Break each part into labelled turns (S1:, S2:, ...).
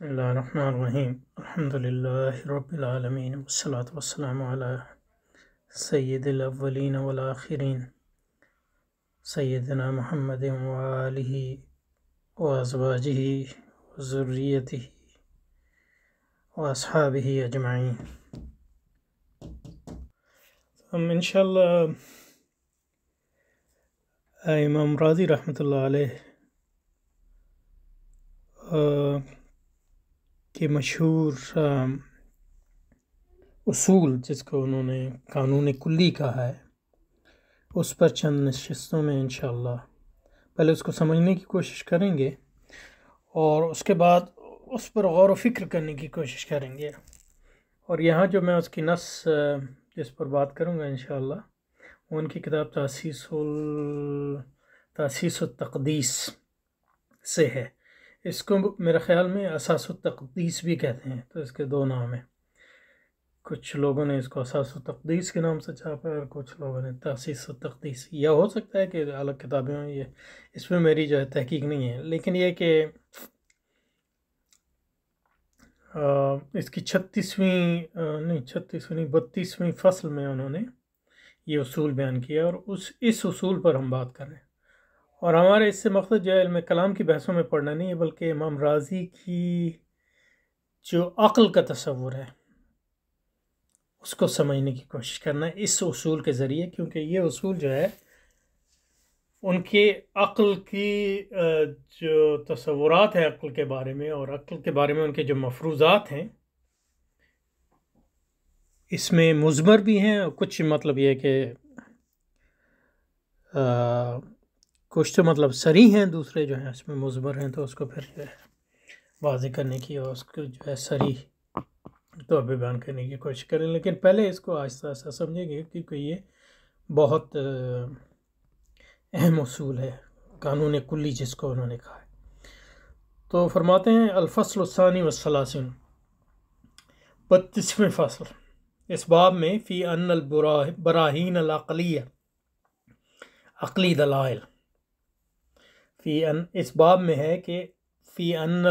S1: بسم الله الرحمن الرحيم الحمد لله رب العالمين والصلاة والسلام على سيد الأولين والآخرين سيدنا محمد وآله وأزواجه وذريته وأصحابه أجمعين ثم إن شاء الله إمام راضي رحمة الله عليه آه کے مشہور اصول جس کو انہوں نے قانون کلی کہا ہے اس پر چند نشستوں میں انشاءاللہ پہلے اس کو سمجھنے کی کوشش کریں گے اور اس کے بعد اس پر غور و فکر کرنے کی کوشش کریں گے اور یہاں جو میں اس کی نص جس پر بات کروں گا انشاءاللہ وہ ان کی کتاب تاسیس التقدیس سے ہے اس کو میرے خیال میں اساس و تقدیس بھی کہتے ہیں تو اس کے دو نام ہیں کچھ لوگوں نے اس کو اساس و تقدیس کے نام سے چھاپا ہے اور کچھ لوگوں نے تحسیس و تقدیس یا ہو سکتا ہے کہ الگ کتابیں ہوں یہ اس میں میری جو ہے تحقیق نہیں ہے لیکن یہ کہ اس کی چھتیسویں نہیں چھتیسویں نہیں بتیسویں فصل میں انہوں نے یہ اصول بیان کیا اور اس اس اصول پر ہم بات کریں اور ہمارے اس سے مقصد جو ہے علم کلام کی بحثوں میں پڑھنا نہیں ہے بلکہ امام راضی کی جو عقل کا تصور ہے اس کو سمجھنے کی کوشش کرنا ہے اس اصول کے ذریعے کیونکہ یہ اصول جو ہے ان کے عقل کی جو تصورات ہیں عقل کے بارے میں اور عقل کے بارے میں ان کے جو مفروضات ہیں اس میں مضمر بھی ہیں اور کچھ مطلب یہ کہ کچھ تو مطلب سری ہیں دوسرے جو ہیں اس میں مضبر ہیں تو اس کو پھر جو ہے واضح کرنے کی اور اس کو جو ہے سری تو بیان کرنے کی کوشش کریں لیکن پہلے اس کو آہستہ آہستہ سمجھیں گے کیونکہ یہ بہت اہم اصول ہے قانون کلی جس کو انہوں نے کہا ہے تو فرماتے ہیں الفصل الثانی وسلاسن بتیسویں فصل اس باب میں فی ان البراہین العقلیہ العقلی عقلی دلائل فی ان اس باب میں ہے کہ فی ان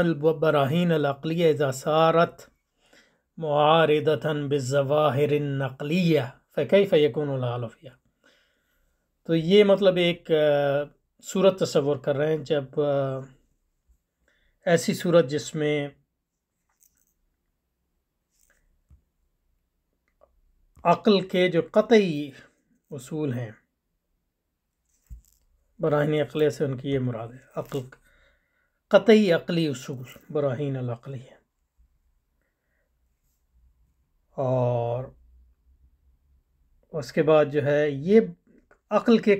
S1: البراہین العقلیہ زاصارت معاردت بظواہر عقلیہ فقی فیقون العالفیہ تو یہ مطلب ایک صورت تصور کر رہے ہیں جب ایسی صورت جس میں عقل کے جو قطعی اصول ہیں براہین عقل سے ان کی یہ مراد ہے عقل قطعی عقلی اصول براہین العقلی ہے اور اس کے بعد جو ہے یہ عقل کے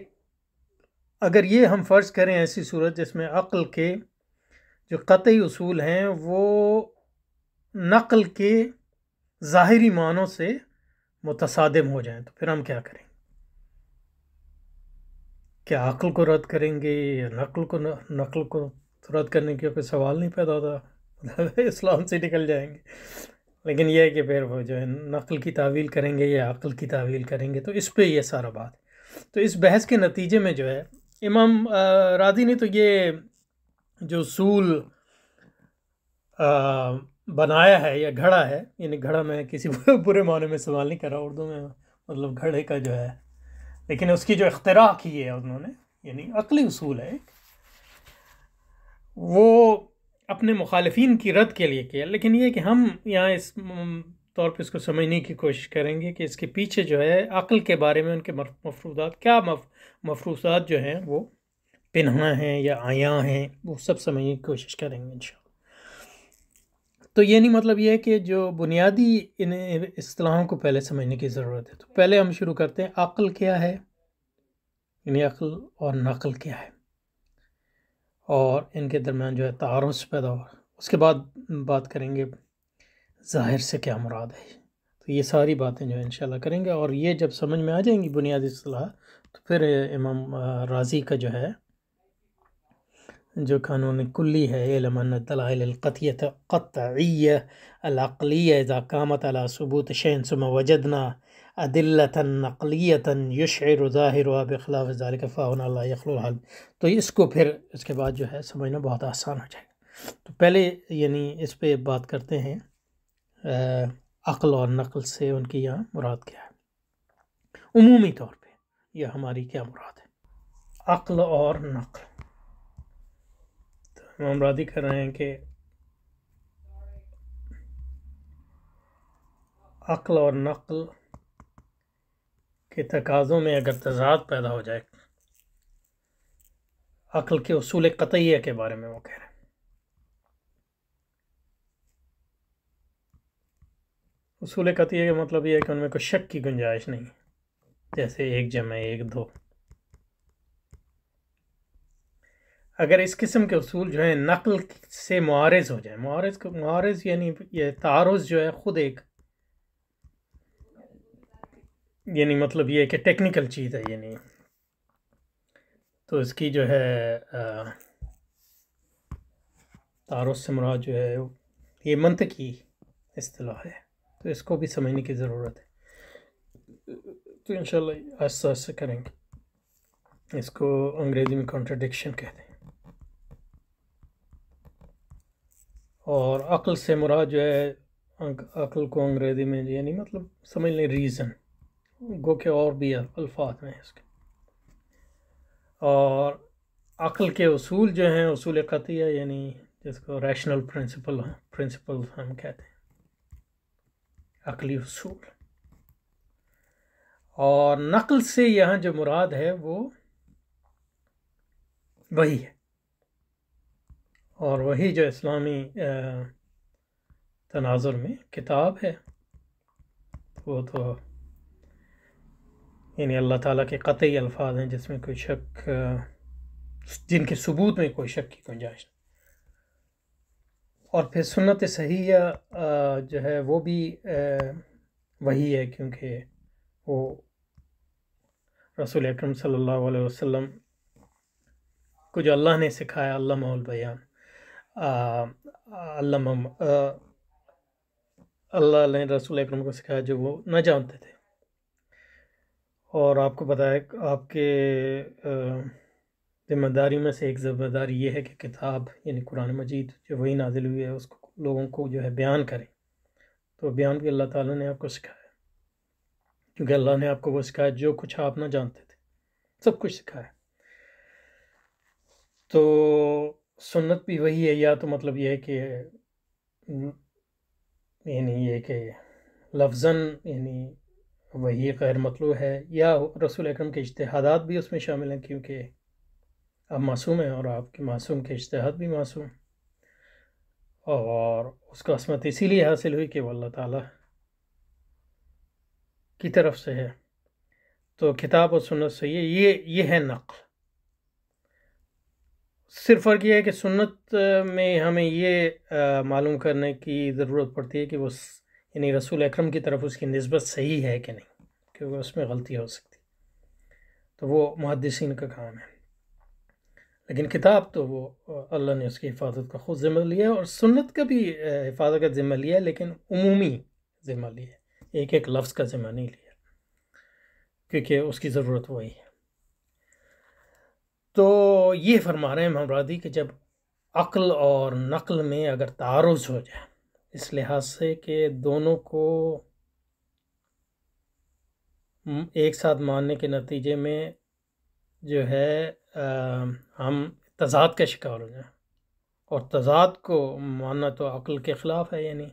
S1: اگر یہ ہم فرض کریں ایسی صورت جس میں عقل کے جو قطعی اصول ہیں وہ نقل کے ظاہری معنوں سے متصادم ہو جائیں تو پھر ہم کیا کریں کہ عقل کو رد کریں گے یا نقل کو نقل کو رد کرنے کی کوئی سوال نہیں پیدا ہوتا اسلام سے نکل جائیں گے لیکن یہ ہے کہ پھر وہ جو ہے نقل کی تعویل کریں گے یا عقل کی تعویل کریں گے تو اس پہ یہ سارا بات ہے تو اس بحث کے نتیجے میں جو ہے امام رادی نے تو یہ جو اصول بنایا ہے یا گھڑا ہے یعنی گھڑا میں کسی برے معنی میں سوال نہیں کر رہا اردو میں مطلب گھڑے کا جو ہے لیکن اس کی جو اختراع کی ہے انہوں نے یعنی عقلی اصول ہے وہ اپنے مخالفین کی رد کے لیے کیا لیکن یہ کہ ہم یہاں اس طور پہ اس کو سمجھنے کی کوشش کریں گے کہ اس کے پیچھے جو ہے عقل کے بارے میں ان کے مفروضات کیا مفروضات جو ہیں وہ پنہا ہیں یا آیا ہیں وہ سب سمجھنے کی کوشش کریں گے انشاءاللہ تو یہ نہیں مطلب یہ ہے کہ جو بنیادی ان اصطلاحوں کو پہلے سمجھنے کی ضرورت ہے تو پہلے ہم شروع کرتے ہیں عقل کیا ہے یعنی عقل اور نقل کیا ہے اور ان کے درمیان جو ہے تعارف پیدا ہو اس کے بعد بات کریں گے ظاہر سے کیا مراد ہے تو یہ ساری باتیں جو ہے ان شاء اللہ کریں گے اور یہ جب سمجھ میں آ جائیں گی بنیادی اصطلاح تو پھر امام راضی کا جو ہے جو قانون کلی ہے علم ان القطیت قطعیہ العقلیہ اذا قامت على ثبوت ثم وجدنا عدلََََََََََََََََََََ نقليطَ یشعر ظاہر اللہ یخل الحل تو اس کو پھر اس کے بعد جو ہے سمجھنا بہت آسان ہو جائے گا تو پہلے یعنی اس پہ بات کرتے ہیں عقل اور نقل سے ان کی یہاں مراد کیا ہے عمومی طور پہ یہ ہماری کیا مراد ہے عقل اور نقل کر رہے ہیں کہ عقل اور نقل کے تقاضوں میں اگر تضاد پیدا ہو جائے عقل کے اصول قطعیہ کے بارے میں وہ کہہ رہے ہیں اصول قطعیہ کا مطلب یہ ہے کہ ان میں کوئی شک کی گنجائش نہیں جیسے ایک جمع ایک دو اگر اس قسم کے اصول جو ہیں نقل سے معارض ہو جائیں معارض کو معارض یعنی یہ تعارض جو ہے خود ایک یعنی مطلب یہ کہ ٹیکنیکل چیز ہے یعنی تو اس کی جو ہے تعارض سے مراد جو ہے یہ منطقی اصطلاح ہے تو اس کو بھی سمجھنے کی ضرورت ہے تو انشاءاللہ شاء اللہ آہستہ کریں گے اس کو انگریزی میں کانٹرڈکشن کہتے ہیں اور عقل سے مراد جو ہے عقل کو انگریزی میں یعنی مطلب سمجھ لیں ریزن گو کے اور بھی الفاظ میں ہیں اس کے اور عقل کے اصول جو ہیں اصول قطعیہ یعنی جس کو ریشنل پرنسپل پرنسپل ہم کہتے ہیں عقلی اصول اور نقل سے یہاں جو مراد ہے وہ وہی ہے اور وہی جو اسلامی تناظر میں کتاب ہے وہ تو یعنی اللہ تعالیٰ کے قطعی الفاظ ہیں جس میں کوئی شک جن کے ثبوت میں کوئی شک کی گنجائش نہیں اور پھر سنت صحیح جو ہے وہ بھی وہی ہے کیونکہ وہ رسول اکرم صلی اللہ علیہ وسلم کو جو اللہ نے سکھایا علامہ البیان علّہ اللہ علیہ رسول اکرم کو سکھایا جو وہ نہ جانتے تھے اور آپ کو بتایا ہے آپ کے ذمہ داری میں سے ایک ذمہ داری یہ ہے کہ کتاب یعنی قرآن مجید جو وہی نازل ہوئی ہے اس کو لوگوں کو جو ہے بیان کریں تو بیان بھی اللہ تعالیٰ نے آپ کو سکھایا کیونکہ اللہ نے آپ کو وہ سکھایا جو کچھ آپ نہ جانتے تھے سب کچھ سکھایا تو سنت بھی وہی ہے یا تو مطلب یہ ہے کہ یعنی یہ کہ لفظ یعنی وہی غیر مطلوع ہے یا رسول اکرم کے اجتہادات بھی اس میں شامل ہیں کیونکہ آپ معصوم ہیں اور آپ کے معصوم کے اجتہاد بھی معصوم اور اس کا عصمت اسی لیے حاصل ہوئی کہ وہ اللہ تعالیٰ کی طرف سے ہے تو کتاب اور سنت سے یہ یہ ہے نقل صرف فرق یہ ہے کہ سنت میں ہمیں یہ معلوم کرنے کی ضرورت پڑتی ہے کہ وہ یعنی رسول اکرم کی طرف اس کی نسبت صحیح ہے کہ نہیں کیونکہ اس میں غلطی ہو سکتی تو وہ محدثین کا کام ہے لیکن کتاب تو وہ اللہ نے اس کی حفاظت کا خود ذمہ لیا ہے اور سنت کا بھی حفاظت کا ذمہ لیا ہے لیکن عمومی ذمہ لیا ہے ایک ایک لفظ کا ذمہ نہیں لیا کیونکہ اس کی ضرورت وہی ہے تو یہ فرما رہے ہیں مہمرادی کہ جب عقل اور نقل میں اگر تعارض ہو جائے اس لحاظ سے کہ دونوں کو ایک ساتھ ماننے کے نتیجے میں جو ہے ہم تضاد کا شکار ہو جائیں اور تضاد کو ماننا تو عقل کے خلاف ہے یعنی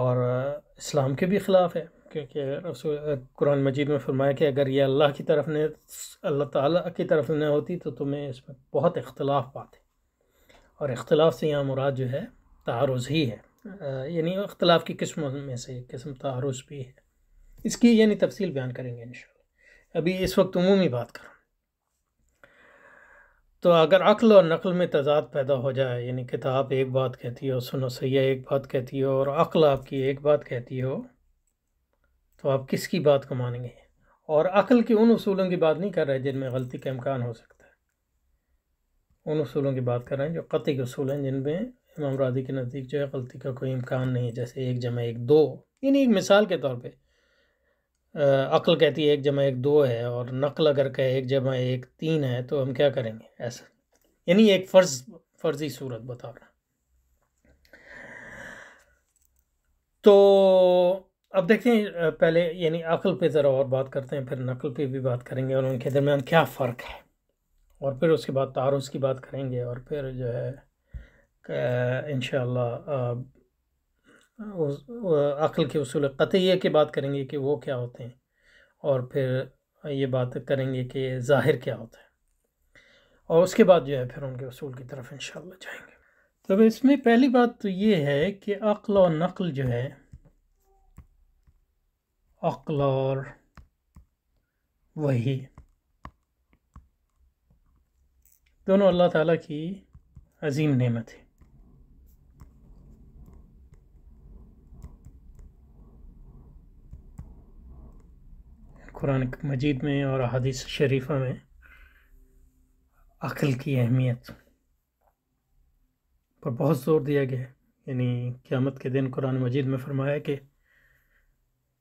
S1: اور اسلام کے بھی خلاف ہے کیونکہ رسول قرآن مجید میں فرمایا کہ اگر یہ اللہ کی طرف نے اللہ تعالیٰ کی طرف نے ہوتی تو تمہیں اس میں بہت اختلاف پاتے اور اختلاف سے یہاں مراد جو ہے تعارض ہی ہے یعنی اختلاف کی قسم میں سے قسم تعارض بھی ہے اس کی یعنی تفصیل بیان کریں گے انشاءاللہ ابھی اس وقت عمومی بات کروں تو اگر عقل اور نقل میں تضاد پیدا ہو جائے یعنی کتاب ایک بات کہتی ہو سن و سیاح ایک بات کہتی ہو اور عقل آپ کی ایک بات کہتی ہو تو آپ کس کی بات کو مانیں گے اور عقل کے ان اصولوں کی بات نہیں کر رہے جن میں غلطی کا امکان ہو سکتا ہے ان اصولوں کی بات کر رہے ہیں جو قطعی کے اصول ہیں جن میں امام رادی کے نزدیک جو ہے غلطی کا کوئی امکان نہیں ہے جیسے ایک جمع ایک دو یعنی ایک مثال کے طور پہ عقل کہتی ہے ایک جمع ایک دو ہے اور نقل اگر کہے ایک جمع ایک تین ہے تو ہم کیا کریں گے ایسا یعنی ایک فرض فرضی صورت بتا رہا تو اب دیکھتے ہیں پہلے یعنی عقل پہ ذرا اور بات کرتے ہیں پھر نقل پہ بھی بات کریں گے اور ان کے درمیان کیا فرق ہے اور پھر اس کے بعد تعارض کی بات کریں گے اور پھر جو ہے ان شاء اللہ عقل کے اصول قطعیہ کی بات کریں گے کہ وہ کیا ہوتے ہیں اور پھر یہ بات کریں گے کہ ظاہر کیا ہوتا ہے اور اس کے بعد جو ہے پھر ان کے اصول کی طرف انشاءاللہ جائیں گے تو اس میں پہلی بات تو یہ ہے کہ عقل اور نقل جو ہے عقل اور وہی دونوں اللہ تعالیٰ کی عظیم نعمت ہے قرآن مجید میں اور احادیث شریفہ میں عقل کی اہمیت پر بہت زور دیا گیا ہے یعنی قیامت کے دن قرآن مجید میں فرمایا کہ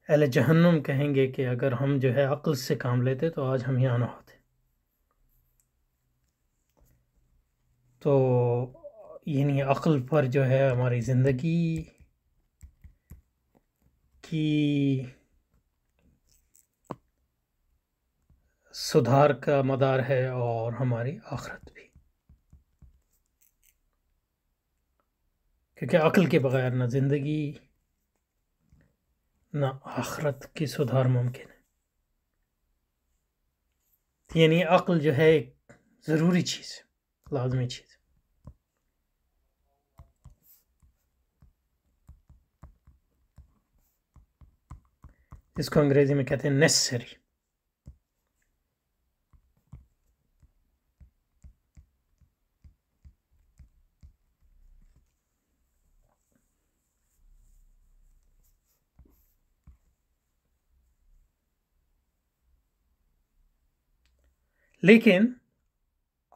S1: اہل جہنم کہیں گے کہ اگر ہم جو ہے عقل سے کام لیتے تو آج ہم یہاں نہ ہوتے تو یعنی عقل پر جو ہے ہماری زندگی کی سدھار کا مدار ہے اور ہماری آخرت بھی کیونکہ عقل کے بغیر نہ زندگی نہ آخرت کی سدھار ممکن ہے یعنی عقل جو ہے ایک ضروری چیز ہے لازمی چیز اس کو انگریزی میں کہتے ہیں نیسسری لیکن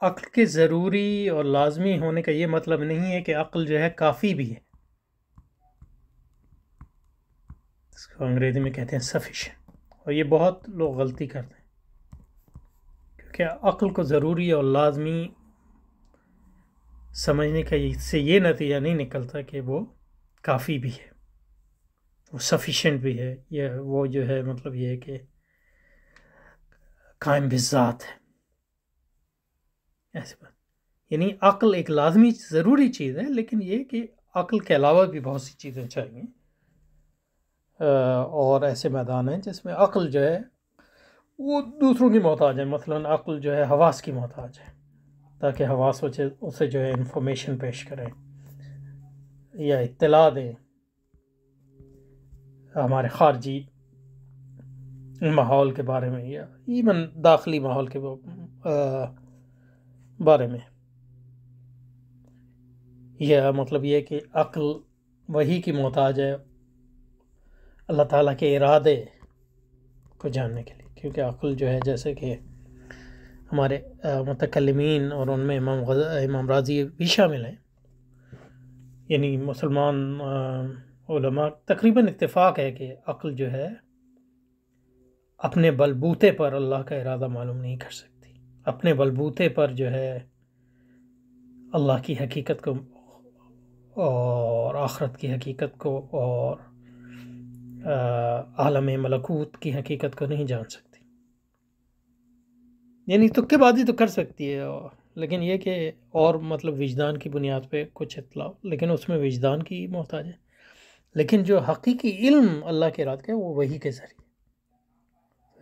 S1: عقل کے ضروری اور لازمی ہونے کا یہ مطلب نہیں ہے کہ عقل جو ہے کافی بھی ہے اس کو انگریزی میں کہتے ہیں سفیشن اور یہ بہت لوگ غلطی کرتے ہیں کیونکہ عقل کو ضروری اور لازمی سمجھنے کا اس سے یہ نتیجہ نہیں نکلتا کہ وہ کافی بھی ہے وہ سفیشینٹ بھی ہے یہ وہ جو ہے مطلب یہ ہے کہ قائم بھی ذات ہے ایسے بات یعنی عقل ایک لازمی ضروری چیز ہے لیکن یہ کہ عقل کے علاوہ بھی بہت سی چیزیں چاہیے اور ایسے میدان ہیں جس میں عقل جو ہے وہ دوسروں کی محتاج ہے مثلا عقل جو ہے حواس کی محتاج ہے تاکہ حواس اسے جو ہے انفارمیشن پیش کریں یا اطلاع دیں ہمارے خارجی ماحول کے بارے میں یا ایون داخلی ماحول کے بارے میں یہ مطلب یہ کہ عقل وہی کی محتاج ہے اللہ تعالیٰ کے ارادے کو جاننے کے لیے کیونکہ عقل جو ہے جیسے کہ ہمارے متکلمین اور ان میں امام غز... امام راضی بھی شامل ہیں یعنی مسلمان علماء تقریباً اتفاق ہے کہ عقل جو ہے اپنے بلبوتے پر اللہ کا ارادہ معلوم نہیں کر سکتی اپنے بلبوتے پر جو ہے اللہ کی حقیقت کو اور آخرت کی حقیقت کو اور عالم ملکوت کی حقیقت کو نہیں جان سکتی یعنی تکے بازی بعد ہی تو کر سکتی ہے لیکن یہ کہ اور مطلب وجدان کی بنیاد پہ کچھ اطلاع لیکن اس میں وجدان کی محتاج ہے لیکن جو حقیقی علم اللہ کے رات کے وہ وہی کے ذریعے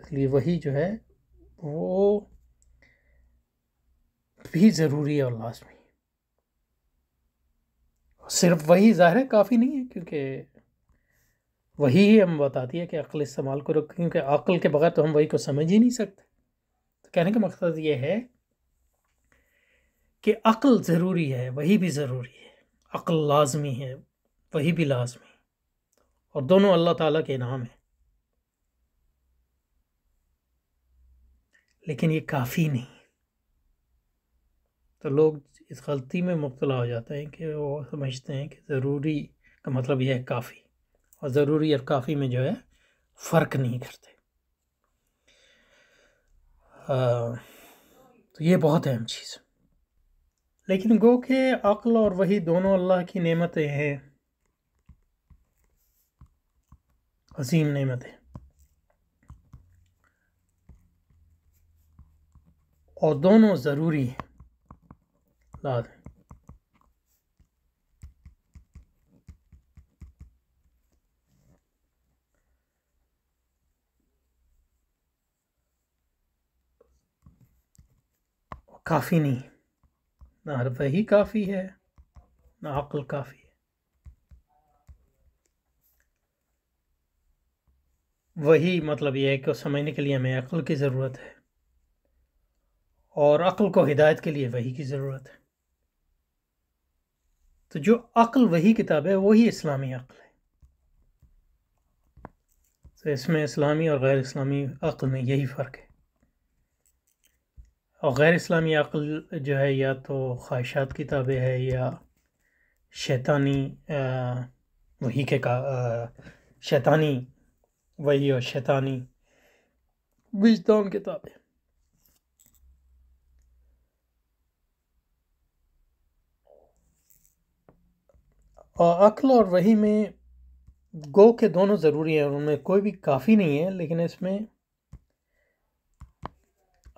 S1: اس لیے وہی جو ہے وہ بھی ضروری ہے اور لازمی صرف وہی ظاہر ہے کافی نہیں ہے کیونکہ وہی ہی ہم بتاتی ہے کہ عقل استعمال کو رکھ کیونکہ عقل کے بغیر تو ہم وہی کو سمجھ ہی نہیں سکتے تو کہنے کا مقصد یہ ہے کہ عقل ضروری ہے وہی بھی ضروری ہے عقل لازمی ہے وہی بھی لازمی اور دونوں اللہ تعالیٰ کے انعام ہیں لیکن یہ کافی نہیں تو لوگ اس غلطی میں مبتلا ہو جاتے ہیں کہ وہ سمجھتے ہیں کہ ضروری کا مطلب یہ ہے کافی اور ضروری اور کافی میں جو ہے فرق نہیں کرتے تو یہ بہت اہم چیز لیکن گو کہ عقل اور وہی دونوں اللہ کی نعمتیں ہیں عظیم نعمتیں اور دونوں ضروری ہیں کافی نہیں نہ نہ وہی کافی ہے نہ عقل کافی ہے وہی مطلب یہ ہے کہ سمجھنے کے لیے ہمیں عقل کی ضرورت ہے اور عقل کو ہدایت کے لیے وہی کی ضرورت ہے تو جو عقل وہی کتاب ہے وہی اسلامی عقل ہے تو اس میں اسلامی اور غیر اسلامی عقل میں یہی فرق ہے اور غیر اسلامی عقل جو ہے یا تو خواہشات کتابیں ہے یا شیطانی وہی کے شیطانی وہی اور شیطانی بیچت کتابیں اور عقل اور وہی میں گو کے دونوں ضروری ہیں ان میں کوئی بھی کافی نہیں ہے لیکن اس میں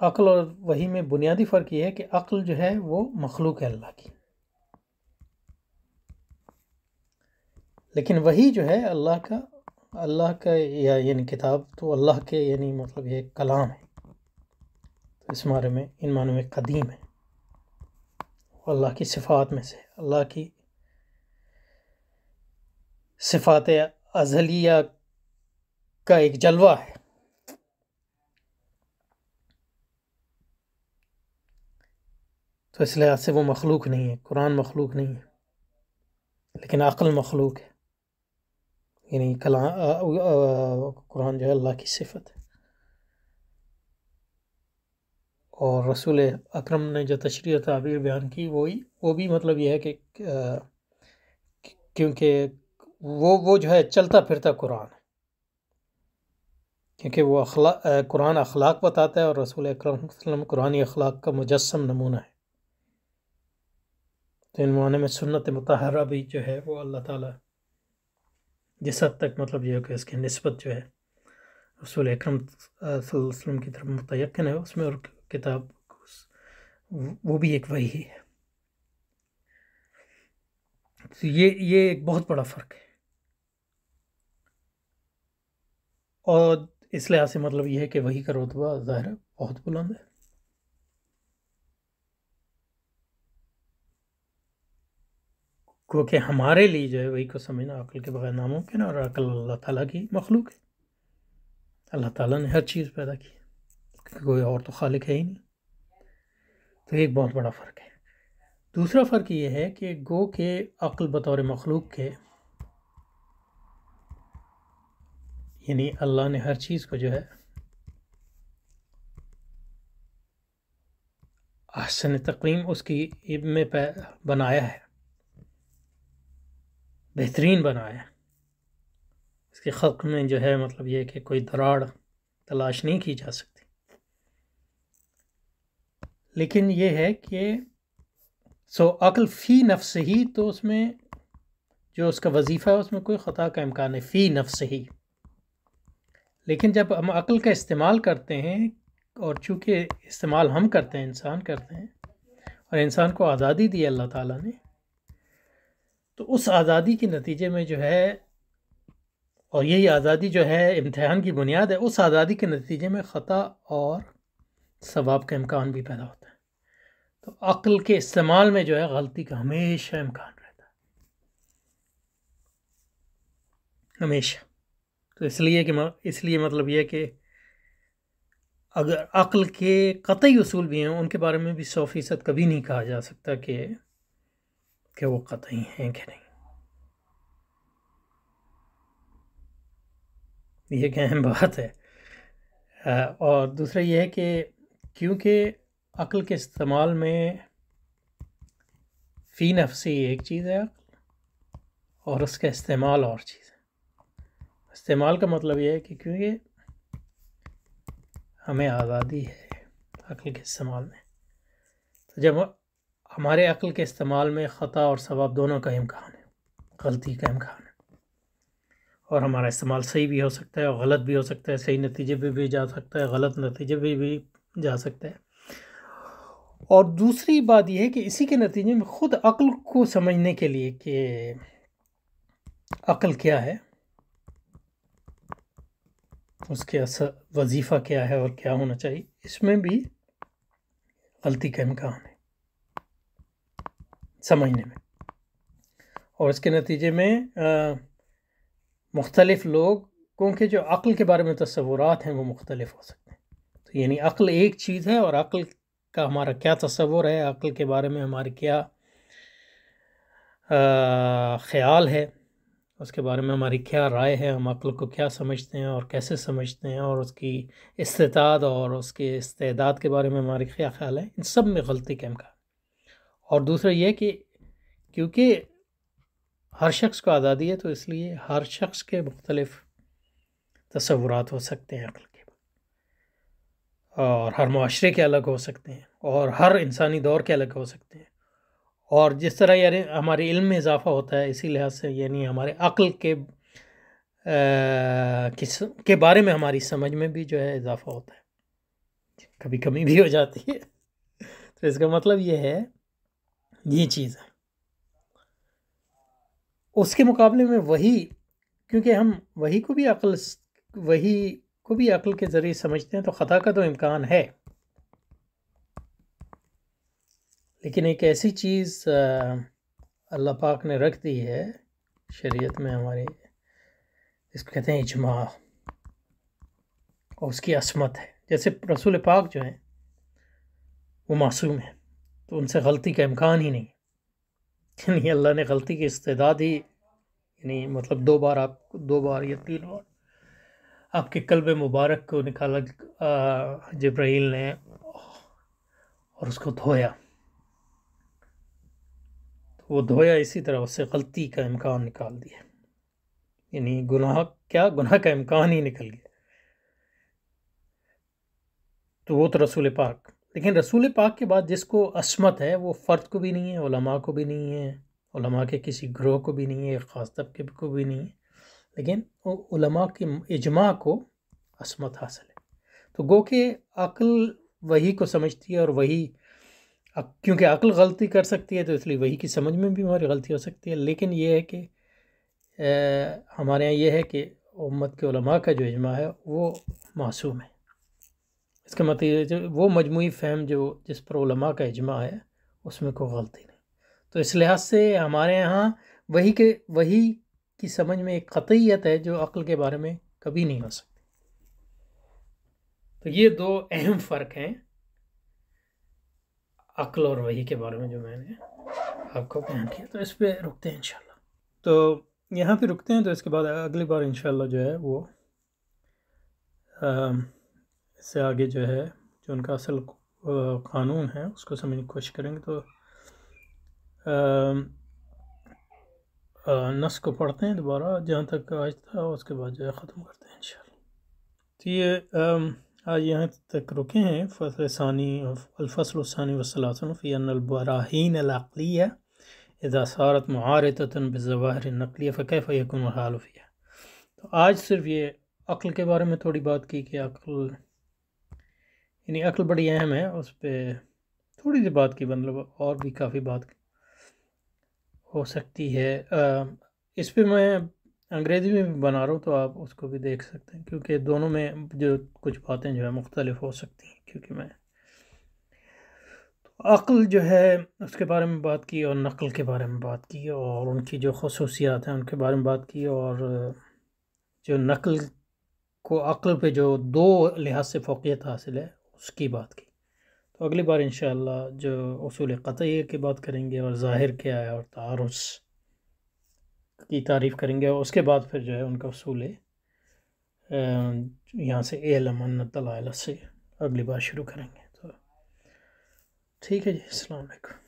S1: عقل اور وہی میں بنیادی فرق یہ ہے کہ عقل جو ہے وہ مخلوق ہے اللہ کی لیکن وہی جو ہے اللہ کا اللہ کا یا یعنی کتاب تو اللہ کے یعنی مطلب یہ کلام ہے تو اس معنی میں ان معنی میں قدیم ہے اللہ کی صفات میں سے اللہ کی صفات ازلیہ کا ایک جلوہ ہے تو اس لحاظ سے وہ مخلوق نہیں ہے قرآن مخلوق نہیں ہے لیکن عقل مخلوق ہے یعنی کلام قرآن جو ہے اللہ کی صفت ہے اور رسول اکرم نے جو تشریح تعبیر بیان کی وہی وہ بھی مطلب یہ ہے کہ کیونکہ وہ وہ جو ہے چلتا پھرتا قرآن ہے کیونکہ وہ اخلاق قرآن اخلاق بتاتا ہے اور رسول اکرم صلی اللہ علیہ وسلم قرآن اخلاق کا مجسم نمونہ ہے تو ان معنی میں سنت متحرہ بھی جو ہے وہ اللہ تعالیٰ جس حد تک مطلب یہ ہے کہ اس کی نسبت جو ہے رسول اکرم صلی اللہ علیہ وسلم کی طرف متعین ہے اس میں اور کتاب وہ بھی ایک وہی ہے تو یہ یہ ایک بہت بڑا فرق ہے اور اس لحاظ سے مطلب یہ ہے کہ وہی کا رتبہ ظاہر بہت بلند ہے کیونکہ ہمارے لیے جو ہے وہی کو سمجھنا عقل کے بغیر ناممکن ہے اور عقل اللہ تعالیٰ کی مخلوق ہے اللہ تعالیٰ نے ہر چیز پیدا کی کیونکہ کوئی اور تو خالق ہے ہی نہیں تو ایک بہت بڑا فرق ہے دوسرا فرق یہ ہے کہ گو کے عقل بطور مخلوق کے یعنی اللہ نے ہر چیز کو جو ہے احسن تقویم اس کی میں بنایا ہے بہترین بنایا ہے اس کے خلق میں جو ہے مطلب یہ کہ کوئی دراڑ تلاش نہیں کی جا سکتی لیکن یہ ہے کہ سو عقل فی نفس ہی تو اس میں جو اس کا وظیفہ ہے اس میں کوئی خطا کا امکان ہے فی نفس ہی لیکن جب ہم عقل کا استعمال کرتے ہیں اور چونکہ استعمال ہم کرتے ہیں انسان کرتے ہیں اور انسان کو آزادی دی ہے اللہ تعالیٰ نے تو اس آزادی کے نتیجے میں جو ہے اور یہی آزادی جو ہے امتحان کی بنیاد ہے اس آزادی کے نتیجے میں خطا اور ثواب کا امکان بھی پیدا ہوتا ہے تو عقل کے استعمال میں جو ہے غلطی کا ہمیشہ امکان رہتا ہے ہمیشہ تو اس لیے کہ اس لیے مطلب یہ کہ اگر عقل کے قطعی اصول بھی ہیں ان کے بارے میں بھی سو فیصد کبھی نہیں کہا جا سکتا کہ کہ وہ قطعی ہیں کہ نہیں یہ ایک اہم بات ہے اور دوسرا یہ ہے کہ کیونکہ عقل کے استعمال میں فی نفسی ایک چیز ہے عقل اور اس کا استعمال اور چیز استعمال کا مطلب یہ ہے کہ کیونکہ ہمیں آزادی ہے عقل کے استعمال میں تو جب ہمارے عقل کے استعمال میں خطا اور ثواب دونوں کا امکان ہے غلطی کا امکان ہے اور ہمارا استعمال صحیح بھی ہو سکتا ہے اور غلط بھی ہو سکتا ہے صحیح نتیجے پہ بھی جا سکتا ہے غلط نتیجے پہ بھی جا سکتا ہے اور دوسری بات یہ ہے کہ اسی کے نتیجے میں خود عقل کو سمجھنے کے لیے کہ عقل کیا ہے اس کے اثر وظیفہ کیا ہے اور کیا ہونا چاہیے اس میں بھی غلطی کا امکان ہے سمجھنے میں اور اس کے نتیجے میں مختلف لوگ کیونکہ جو عقل کے بارے میں تصورات ہیں وہ مختلف ہو سکتے ہیں تو یعنی عقل ایک چیز ہے اور عقل کا ہمارا کیا تصور ہے عقل کے بارے میں ہمارے کیا خیال ہے اس کے بارے میں ہماری کیا رائے ہے ہم عقل کو کیا سمجھتے ہیں اور کیسے سمجھتے ہیں اور اس کی استطاعت اور اس کے استعداد کے بارے میں ہماری کیا خیال ہے ان سب میں غلطی کا امکان اور دوسرا یہ کہ کیونکہ ہر شخص کو آزادی ہے تو اس لیے ہر شخص کے مختلف تصورات ہو سکتے ہیں عقل کے اور ہر معاشرے کے الگ ہو سکتے ہیں اور ہر انسانی دور کے الگ ہو سکتے ہیں اور جس طرح یعنی ہمارے علم میں اضافہ ہوتا ہے اسی لحاظ سے یعنی ہمارے عقل کے کس کے بارے میں ہماری سمجھ میں بھی جو ہے اضافہ ہوتا ہے جی، کبھی کمی بھی ہو جاتی ہے تو اس کا مطلب یہ ہے یہ چیز ہے اس کے مقابلے میں وہی کیونکہ ہم وہی کو بھی عقل وہی کو بھی عقل کے ذریعے سمجھتے ہیں تو خطا کا تو امکان ہے لیکن ایک ایسی چیز اللہ پاک نے رکھ دی ہے شریعت میں ہماری اس کو کہتے ہیں اجماع اور اس کی عصمت ہے جیسے رسول پاک جو ہیں وہ معصوم ہیں تو ان سے غلطی کا امکان ہی نہیں یعنی اللہ نے غلطی کی استعداد ہی یعنی مطلب دو بار آپ دو بار یا تین بار آپ کے قلب مبارک کو نکالا جبرائیل نے اور اس کو دھویا وہ دھویا اسی طرح اس سے غلطی کا امکان نکال دیا یعنی گناہ کیا گناہ کا امکان ہی نکل گیا تو وہ تو رسول پاک لیکن رسول پاک کے بعد جس کو عصمت ہے وہ فرد کو بھی نہیں ہے علماء کو بھی نہیں ہے علماء کے کسی گروہ کو بھی نہیں ہے خاص طبقے کو بھی نہیں ہے لیکن وہ علماء کے اجماع کو عصمت حاصل ہے تو گو کہ عقل وہی کو سمجھتی ہے اور وہی اب کیونکہ عقل غلطی کر سکتی ہے تو اس لیے وہی کی سمجھ میں بھی ہماری غلطی ہو سکتی ہے لیکن یہ ہے کہ ہمارے یہاں یہ ہے کہ امت کے علماء کا جو اجماع ہے وہ معصوم ہے اس کا مطلب جو وہ مجموعی فہم جو جس پر علماء کا اجماع ہے اس میں کوئی غلطی نہیں تو اس لحاظ سے ہمارے یہاں وہی کے وہی کی سمجھ میں ایک قطعیت ہے جو عقل کے بارے میں کبھی نہیں ہو سکتی تو یہ دو اہم فرق ہیں عقل اور وہی کے بارے میں جو میں نے آپ کو بیان کیا تو اس پہ رکتے ہیں انشاءاللہ تو یہاں پہ رکتے ہیں تو اس کے بعد اگلی بار انشاءاللہ جو ہے وہ اس سے آگے جو ہے جو ان کا اصل قانون ہے اس کو سمجھنے کی کوشش کریں گے تو نس کو پڑھتے ہیں دوبارہ جہاں تک آج تھا اس کے بعد جو ہے ختم کرتے ہیں انشاءاللہ تو یہ آج یہاں تک رکے ہیں فصل ثانی الفصل الثانی البراہین العقلیہ اذا زارت بظواہر نقلیہ فکیف یکن الحال فیہ تو آج صرف یہ عقل کے بارے میں تھوڑی بات کی کہ عقل یعنی عقل بڑی اہم ہے اس پہ تھوڑی سی بات کی مطلب اور بھی کافی بات ہو سکتی ہے اس پہ میں انگریزی میں بھی بنا رہا ہوں تو آپ اس کو بھی دیکھ سکتے ہیں کیونکہ دونوں میں جو کچھ باتیں جو ہے مختلف ہو سکتی ہیں کیونکہ میں عقل جو ہے اس کے بارے میں بات کی اور نقل کے بارے میں بات کی اور ان کی جو خصوصیات ہیں ان کے بارے میں بات کی اور جو نقل کو عقل پہ جو دو لحاظ سے فوقیت حاصل ہے اس کی بات کی تو اگلی بار انشاءاللہ جو اصول قطعی کی بات کریں گے اور ظاہر کیا ہے اور تعارث کی تعریف کریں گے اور اس کے بعد پھر جو ہے ان کا اصول یہاں سے اے لمۃ علیہ سے اگلی بار شروع کریں گے تو ٹھیک ہے جی السلام علیکم